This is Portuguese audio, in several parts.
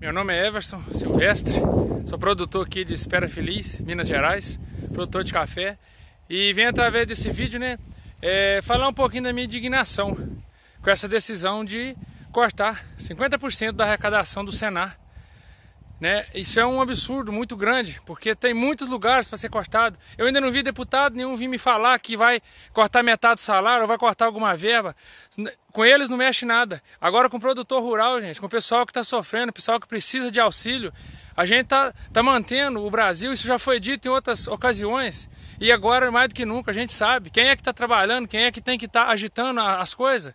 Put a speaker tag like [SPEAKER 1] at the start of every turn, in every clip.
[SPEAKER 1] Meu nome é Everson Silvestre, sou produtor aqui de Espera Feliz, Minas Gerais, produtor de café e vim através desse vídeo, né, é, falar um pouquinho da minha indignação com essa decisão de cortar 50% da arrecadação do Senar né? Isso é um absurdo muito grande, porque tem muitos lugares para ser cortado. Eu ainda não vi deputado nenhum vir me falar que vai cortar metade do salário ou vai cortar alguma verba. Com eles não mexe nada. Agora com o produtor rural, gente, com o pessoal que está sofrendo, o pessoal que precisa de auxílio, a gente está tá mantendo o Brasil, isso já foi dito em outras ocasiões. E agora, mais do que nunca, a gente sabe quem é que está trabalhando, quem é que tem que estar tá agitando as coisas.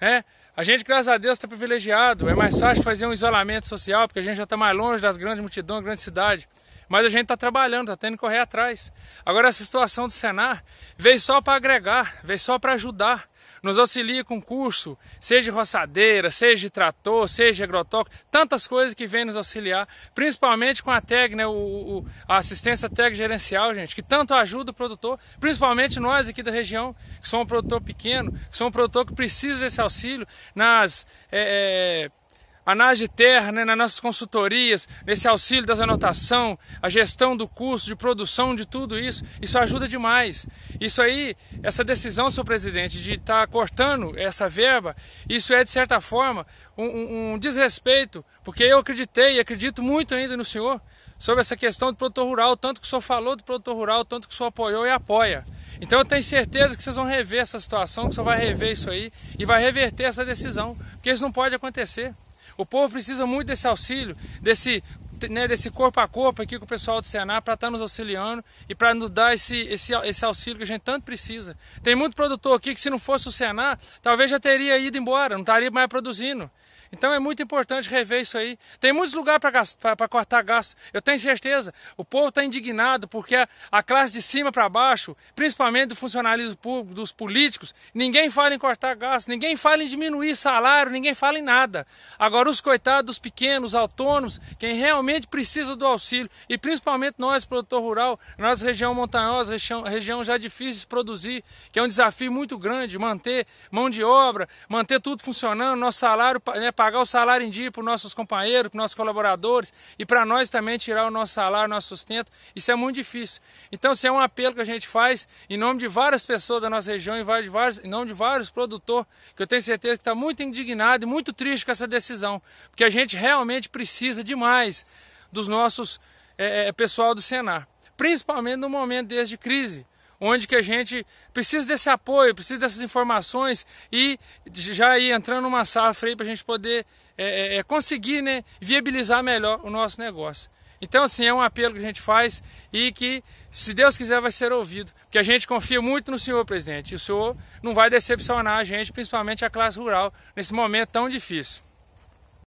[SPEAKER 1] Né? A gente, graças a Deus, está privilegiado. É mais fácil fazer um isolamento social, porque a gente já está mais longe das grandes multidões, grandes cidades. Mas a gente está trabalhando, está tendo que correr atrás. Agora, essa situação do Senar veio só para agregar, veio só para ajudar nos auxilia com curso, seja roçadeira, seja trator, seja agrotóxico, tantas coisas que vem nos auxiliar, principalmente com a tag, né, o, o, a assistência tag gerencial, gente, que tanto ajuda o produtor, principalmente nós aqui da região, que somos um produtor pequeno, que somos um produtor que precisa desse auxílio nas... É, é, análise de terra, né, nas nossas consultorias, nesse auxílio das anotação, a gestão do custo, de produção, de tudo isso, isso ajuda demais. Isso aí, essa decisão, senhor presidente, de estar tá cortando essa verba, isso é de certa forma um, um desrespeito, porque eu acreditei e acredito muito ainda no senhor sobre essa questão do produtor rural, tanto que o senhor falou do produtor rural, tanto que o senhor apoiou e apoia. Então eu tenho certeza que vocês vão rever essa situação, que o senhor vai rever isso aí e vai reverter essa decisão, porque isso não pode acontecer. O povo precisa muito desse auxílio, desse, né, desse corpo a corpo aqui com o pessoal do Senar para estar tá nos auxiliando e para nos dar esse, esse, esse auxílio que a gente tanto precisa. Tem muito produtor aqui que se não fosse o Senar, talvez já teria ido embora, não estaria mais produzindo. Então é muito importante rever isso aí. Tem muitos lugares para cortar gastos. Eu tenho certeza. O povo está indignado porque a, a, classe de cima para baixo, principalmente do funcionalismo público, dos políticos, ninguém fala em cortar gastos, ninguém fala em diminuir salário, ninguém fala em nada. Agora, os coitados os pequenos, autônomos, quem realmente precisa do auxílio, e principalmente nós, produtor rural, nossa região montanhosa, região, região já difícil de produzir, que é um desafio muito grande manter mão de obra, manter tudo funcionando, nosso salário né, pagar o salário em dia para os nossos companheiros, para os nossos colaboradores e para nós também tirar o nosso salário, o nosso sustento. Isso é muito difícil. Então, isso é um apelo que a gente faz em nome de várias pessoas da nossa região, em, vários, em nome de vários produtores, que eu tenho certeza que está muito indignado e muito triste com essa decisão, porque a gente realmente precisa demais dos nossos é, pessoal do Senar, principalmente no momento desse crise onde que a gente precisa desse apoio, precisa dessas informações e já ir entrando numa safra aí para a gente poder é, é, é, conseguir né, viabilizar melhor o nosso negócio. Então, assim, é um apelo que a gente faz e que, se Deus quiser, vai ser ouvido. Porque a gente confia muito no senhor, presidente. E o senhor não vai decepcionar a gente, principalmente a classe rural, nesse momento tão difícil.